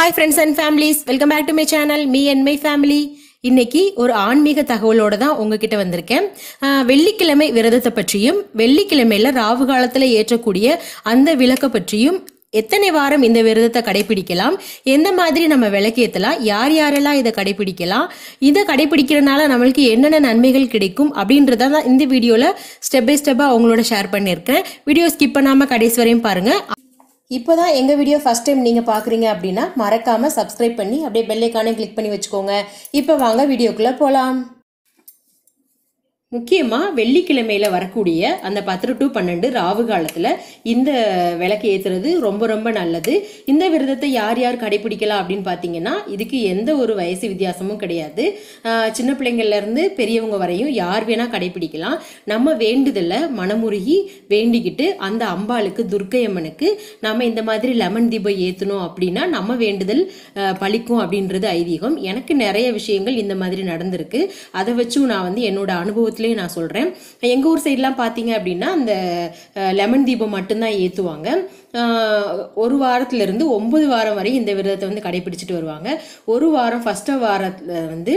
hi friends and families welcome back to my channel me and my family இன்னைக்கு ஒரு ஆன்மீக தகவலோட தான் உங்ககிட்ட வந்திருக்கேன் வெள்ளிக்கிழமை விரதத்தை பற்றியும் வெள்ளிக்கிழமையில் ராவு காலத்தில் ஏற்றக்கூடிய அந்த விளக்கை பற்றியும் எத்தனை வாரம் இந்த விரதத்தை கடைபிடிக்கலாம் எந்த மாதிரி நம்ம விளக்கேற்றலாம் யார் யாரெல்லாம் இதை கடைபிடிக்கலாம் இதை கடைபிடிக்கிறதுனால நம்மளுக்கு என்னென்ன நன்மைகள் கிடைக்கும் அப்படின்றத தான் இந்த வீடியோவில் ஸ்டெப் பை ஸ்டெப்பாக அவங்களோட ஷேர் பண்ணியிருக்கேன் வீடியோ ஸ்கிப் பண்ணாமல் கடைசி வரையும் பாருங்கள் இப்போ தான் எங்கள் வீடியோ ஃபஸ்ட் டைம் நீங்கள் பார்க்குறீங்க அப்படின்னா மறக்காமல் சப்ஸ்கிரைப் பண்ணி அப்படியே பெல்லைக்கானே கிளிக் பண்ணி வச்சுக்கோங்க இப்போ வாங்க வீடியோக்குள்ளே போகலாம் முக்கியமாக வெள்ளிக்கிழமையில் வரக்கூடிய அந்த பத்து டு பன்னெண்டு ராவு காலத்தில் இந்த விளக்கு ஏற்றுறது ரொம்ப ரொம்ப நல்லது இந்த விரதத்தை யார் யார் கடைபிடிக்கலாம் அப்படின்னு பார்த்தீங்கன்னா இதுக்கு எந்த ஒரு வயசு வித்தியாசமும் கிடையாது சின்ன பிள்ளைங்கள்லேருந்து பெரியவங்க வரையும் யார் வேணால் கடைபிடிக்கலாம் நம்ம வேண்டுதலை மனமுருகி வேண்டிக்கிட்டு அந்த அம்பாளுக்கு துர்க்கை அம்மனுக்கு நம்ம இந்த மாதிரி லெமன் தீபம் ஏற்றுனோம் அப்படின்னா நம்ம வேண்டுதல் பழிக்கும் அப்படின்றது ஐதீகம் எனக்கு நிறைய விஷயங்கள் இந்த மாதிரி நடந்திருக்கு அதை வச்சும் நான் வந்து என்னோட அனுபவத்தை சவுத்துலேயே நான் சொல்கிறேன் எங்கள் ஊர் சைட்லாம் பார்த்தீங்க அப்படின்னா அந்த லெமன் தீபம் மட்டும்தான் ஏற்றுவாங்க ஒரு வாரத்துலேருந்து ஒம்பது வாரம் வரை இந்த விரதத்தை வந்து கடைபிடிச்சிட்டு வருவாங்க ஒரு வாரம் ஃபஸ்ட்டு வாரத்தில் வந்து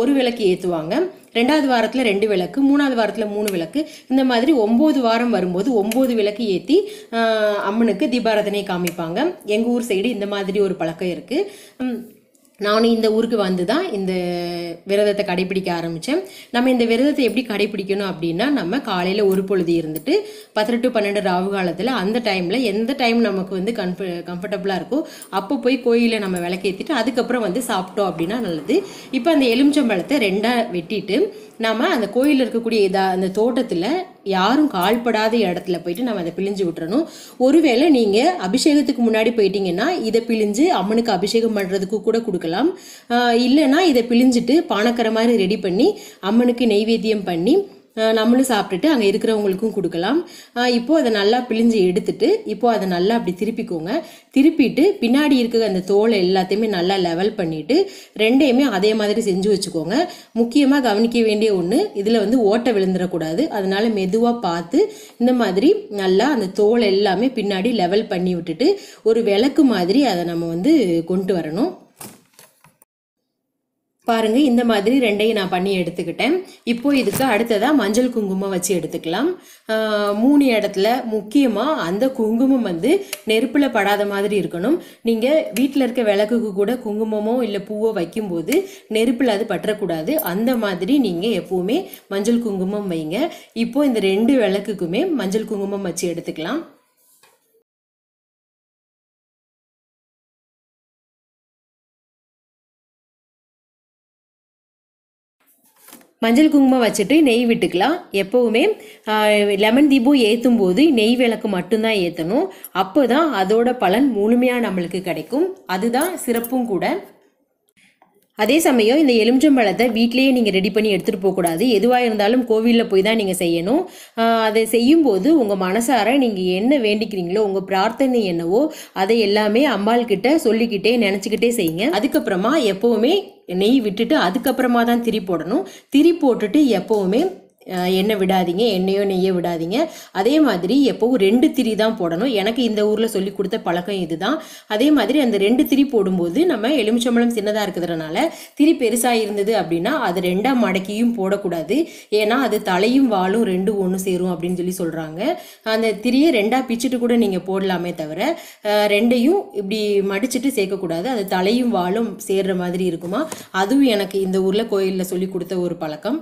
ஒரு விளக்கு ஏற்றுவாங்க ரெண்டாவது வாரத்தில் ரெண்டு விளக்கு மூணாவது வாரத்தில் மூணு விளக்கு இந்த மாதிரி ஒம்பது வாரம் வரும்போது ஒம்பது விளக்கு ஏற்றி அம்மனுக்கு தீபாரதனை காமிப்பாங்க எங்கள் ஊர் சைடு இந்த மாதிரி ஒரு பழக்கம் இருக்குது நானும் இந்த ஊருக்கு வந்து தான் இந்த விரதத்தை கடைபிடிக்க ஆரம்பித்தேன் நம்ம இந்த விரதத்தை எப்படி கடைபிடிக்கணும் அப்படின்னா நம்ம காலையில் ஒரு பொழுது இருந்துட்டு பத்து டு பன்னெண்டு ராவு காலத்தில் அந்த டைமில் எந்த டைம் நமக்கு வந்து கன்ஃப கம்ஃபர்டபுளாக இருக்கோ அப்போ போய் கோயிலில் நம்ம விளக்கேற்றிட்டு அதுக்கப்புறம் வந்து சாப்பிட்டோம் அப்படின்னா நல்லது இப்போ அந்த எலுமிச்சம்பழத்தை ரெண்டாக வெட்டிட்டு நாம் அந்த கோயிலில் இருக்கக்கூடிய இதாக அந்த தோட்டத்தில் யாரும் கால்படாத இடத்துல போயிட்டு நம்ம அதை பிழிஞ்சு விட்டுறணும் ஒருவேளை நீங்கள் அபிஷேகத்துக்கு முன்னாடி போயிட்டீங்கன்னா இதை பிழிஞ்சு அம்மனுக்கு அபிஷேகம் பண்ணுறதுக்கு கூட கொடுக்கலாம் இல்லைன்னா இதை பிழிஞ்சிட்டு பானக்கரை மாதிரி ரெடி பண்ணி அம்மனுக்கு நெய்வேத்தியம் பண்ணி நம்மளும் சாப்பிட்டுட்டு அங்கே இருக்கிறவங்களுக்கும் கொடுக்கலாம் இப்போது அதை நல்லா பிழிஞ்சு எடுத்துட்டு இப்போது அதை நல்லா அப்படி திருப்பிக்கோங்க திருப்பிட்டு பின்னாடி இருக்கிற அந்த தோலை எல்லாத்தையுமே நல்லா லெவல் பண்ணிவிட்டு ரெண்டையுமே அதே மாதிரி செஞ்சு வச்சுக்கோங்க முக்கியமாக கவனிக்க வேண்டிய ஒன்று இதில் வந்து ஓட்டை விழுந்துடக்கூடாது அதனால மெதுவாக பார்த்து இந்த மாதிரி நல்லா அந்த தோல் எல்லாமே பின்னாடி லெவல் பண்ணி விட்டுட்டு ஒரு விளக்கு மாதிரி அதை நம்ம வந்து கொண்டு வரணும் பாருங்கள் இந்த மாதிரி ரெண்டையும் நான் பண்ணி எடுத்துக்கிட்டேன் இப்போ இதுக்கு அடுத்ததாக மஞ்சள் குங்குமம் வச்சு எடுத்துக்கலாம் மூணு இடத்துல முக்கியமாக அந்த குங்குமம் வந்து நெருப்பில் படாத மாதிரி இருக்கணும் நீங்கள் வீட்டில் இருக்க விளக்குக்கு கூட குங்குமமோ இல்லை பூவோ வைக்கும்போது நெருப்பில் அது பற்றக்கூடாது அந்த மாதிரி நீங்கள் எப்போவுமே மஞ்சள் குங்குமம் வைங்க இப்போ இந்த ரெண்டு விளக்குக்குமே மஞ்சள் குங்குமம் வச்சு எடுத்துக்கலாம் மஞ்சள் குங்குமம் வச்சுட்டு நெய் விட்டுக்கலாம் எப்போவுமே லெமன் தீபம் ஏற்றும் போது நெய் விளக்கு மட்டும்தான் ஏற்றணும் அப்போ தான் அதோட பலன் முழுமையாக நம்மளுக்கு கிடைக்கும் அதுதான் சிறப்பும் கூட அதே சமயம் இந்த எலுமிச்சம்பழத்தை வீட்டிலேயே நீங்கள் ரெடி பண்ணி எடுத்துகிட்டு போகக்கூடாது எதுவாக இருந்தாலும் கோவிலில் போய் தான் நீங்கள் செய்யணும் அதை செய்யும்போது உங்கள் மனசார நீங்கள் என்ன வேண்டிக்கிறீங்களோ உங்கள் பிரார்த்தனை என்னவோ அதை எல்லாமே கிட்ட சொல்லிக்கிட்டே நினச்சிக்கிட்டே செய்யுங்க அதுக்கப்புறமா எப்போவுமே நெய் விட்டுட்டு அதுக்கப்புறமா தான் திரி போடணும் திரி போட்டுட்டு எப்போவுமே எண்ணெய் விடாதீங்க எண்ணெயோ நெய்யோ விடாதீங்க அதே மாதிரி எப்போவும் ரெண்டு திரி தான் போடணும் எனக்கு இந்த ஊரில் சொல்லி கொடுத்த பழக்கம் இதுதான் அதே மாதிரி அந்த ரெண்டு திரி போடும்போது நம்ம எலுமிச்சம்பழம் சின்னதாக இருக்கிறதுனால திரி பெருசாக இருந்தது அப்படின்னா அது ரெண்டாக மடக்கியும் போடக்கூடாது ஏன்னா அது தலையும் வாளும் ரெண்டும் ஒன்று சேரும் அப்படின்னு சொல்லி சொல்கிறாங்க அந்த திரியை ரெண்டாக பிச்சுட்டு கூட நீங்கள் போடலாமே தவிர ரெண்டையும் இப்படி மடிச்சுட்டு சேர்க்கக்கூடாது அது தலையும் வாளும் சேர்ற மாதிரி இருக்குமா அதுவும் எனக்கு இந்த ஊரில் கோயிலில் சொல்லி கொடுத்த ஒரு பழக்கம்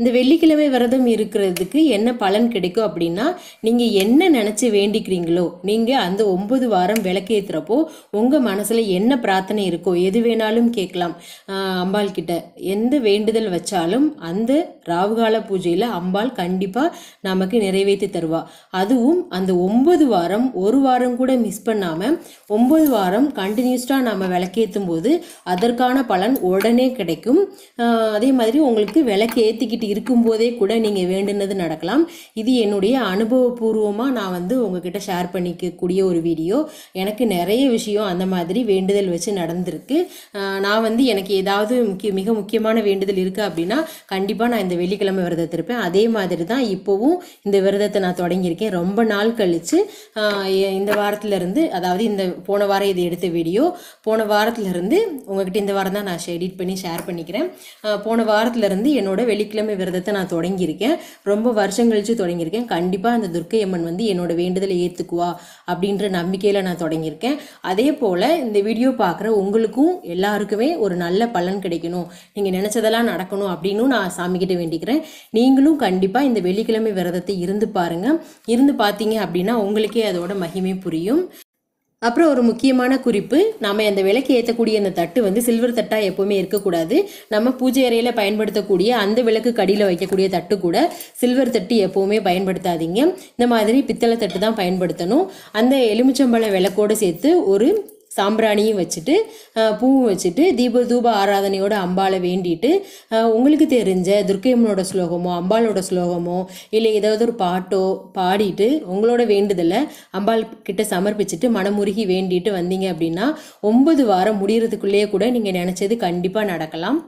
இந்த வெள்ளிக்கிழமை விரதம் இருக்கிறதுக்கு என்ன பலன் கிடைக்கும் அப்படின்னா நீங்கள் என்ன நினச்சி வேண்டிக்கிறீங்களோ நீங்கள் அந்த ஒன்பது வாரம் விளக்கேற்றுறப்போ உங்கள் மனசில் என்ன பிரார்த்தனை இருக்கோ எது வேணாலும் கேட்கலாம் அம்பாள் கிட்ட எந்த வேண்டுதல் வச்சாலும் அந்த ராவுகால பூஜையில் அம்பாள் கண்டிப்பாக நமக்கு நிறைவேற்றி தருவா அதுவும் அந்த ஒன்பது வாரம் ஒரு வாரம் கூட மிஸ் பண்ணாமல் ஒன்பது வாரம் கண்டினியூஸ்டாக நம்ம விளக்கேற்றும் போது அதற்கான பலன் உடனே கிடைக்கும் அதே மாதிரி உங்களுக்கு விளக்கு ஏற்றிக்கிட்டு இருக்கும்போதே கூட நீங்கள் வேண்டுனது நடக்கலாம் இது என்னுடைய அனுபவபூர்வமாக நான் வந்து உங்ககிட்ட ஷேர் பண்ணிக்கக்கூடிய ஒரு வீடியோ எனக்கு நிறைய விஷயம் அந்த மாதிரி வேண்டுதல் வச்சு நடந்திருக்கு நான் வந்து எனக்கு ஏதாவது முக்கிய மிக முக்கியமான வேண்டுதல் இருக்குது அப்படின்னா கண்டிப்பாக நான் இந்த வெள்ளிக்கிழமை விரதத்தை இருப்பேன் அதே மாதிரி தான் இப்போவும் இந்த விரதத்தை நான் தொடங்கியிருக்கேன் ரொம்ப நாள் கழித்து இந்த வாரத்திலேருந்து அதாவது இந்த போன வாரம் இது எடுத்த வீடியோ போன வாரத்திலேருந்து உங்ககிட்ட இந்த வாரம் தான் நான் எடிட் பண்ணி ஷேர் பண்ணிக்கிறேன் போன வாரத்திலேருந்து என்னோட வெள்ளிக்கிழமை விரதத்தை நான் தொடங்கியிருக்கேன் ரொம்ப வருஷம் கழிச்சு தொடங்கியிருக்கேன் கண்டிப்பாக அந்த துர்க்கை அம்மன் வந்து என்னோட வேண்டுதலை ஏற்றுக்குவா அப்படின்ற நம்பிக்கையில் நான் தொடங்கியிருக்கேன் அதே போல் இந்த வீடியோ பார்க்குற உங்களுக்கும் எல்லாருக்குமே ஒரு நல்ல பலன் கிடைக்கணும் நீங்கள் நினச்சதெல்லாம் நடக்கணும் அப்படின்னு நான் சாமிக்கிட்ட வேண்டிக்கிறேன் நீங்களும் கண்டிப்பாக இந்த வெள்ளிக்கிழமை விரதத்தை இருந்து பாருங்கள் இருந்து பார்த்தீங்க அப்படின்னா உங்களுக்கே அதோட மகிமை புரியும் அப்புறம் ஒரு முக்கியமான குறிப்பு நம்ம அந்த விளக்கு ஏற்றக்கூடிய அந்த தட்டு வந்து சில்வர் தட்டாக எப்போவுமே இருக்கக்கூடாது நம்ம பூஜை அறையில் பயன்படுத்தக்கூடிய அந்த விளக்கு கடியில் வைக்கக்கூடிய தட்டு கூட சில்வர் தட்டு எப்போவுமே பயன்படுத்தாதீங்க இந்த மாதிரி பித்தளை தட்டு தான் பயன்படுத்தணும் அந்த எலுமிச்சம்பழ விளக்கோடு சேர்த்து ஒரு சாம்பிராணியும் வச்சுட்டு பூவும் வச்சுட்டு தீப தூப ஆராதனையோட அம்பாவை வேண்டிட்டு உங்களுக்கு தெரிஞ்ச துர்க்கையம்மனோட ஸ்லோகமோ அம்பாளோட ஸ்லோகமோ இல்லை ஏதாவது ஒரு பாட்டோ பாடிட்டு உங்களோட வேண்டுதலை அம்பாள் கிட்ட சமர்ப்பிச்சுட்டு மனமுருகி வேண்டிட்டு வந்தீங்க அப்படின்னா ஒன்பது வாரம் முடிகிறதுக்குள்ளேயே கூட நீங்கள் நினச்சது கண்டிப்பாக நடக்கலாம்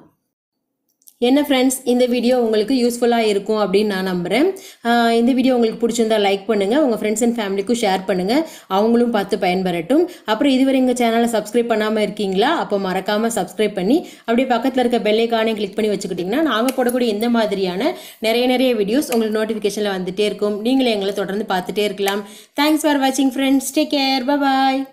என்ன ஃப்ரெண்ட்ஸ் இந்த வீடியோ உங்களுக்கு யூஸ்ஃபுல்லாக இருக்கும் அப்படின்னு நான் நம்புகிறேன் இந்த வீடியோ உங்களுக்கு பிடிச்சிருந்தா லைக் பண்ணுங்கள் உங்கள் ஃப்ரெண்ட்ஸ் அண்ட் ஃபேமிலிக்கும் ஷேர் பண்ணுங்கள் அவங்களும் பார்த்து பயன்பெறட்டும் அப்புறம் இதுவரை எங்கள் சேனலை சப்ஸ்கிரைப் பண்ணாமல் இருக்கீங்களா அப்போ மறக்காமல் சப்ஸ்கிரைப் பண்ணி அப்படியே பக்கத்தில் இருக்க பெல்லைக்கானே கிளிக் பண்ணி வச்சுக்கிட்டிங்கன்னா நாங்கள் போடக்கூடிய இந்த மாதிரியான நிறைய நிறைய வீடியோஸ் உங்களுக்கு நோட்டிஃபிகேஷனில் வந்துகிட்டே இருக்கும் நீங்களே எங்களை தொடர்ந்து பார்த்துட்டே இருக்கலாம் தேங்க்ஸ் ஃபார் வாட்சிங் ஃப்ரெண்ட்ஸ் டேக் கேர் பாய்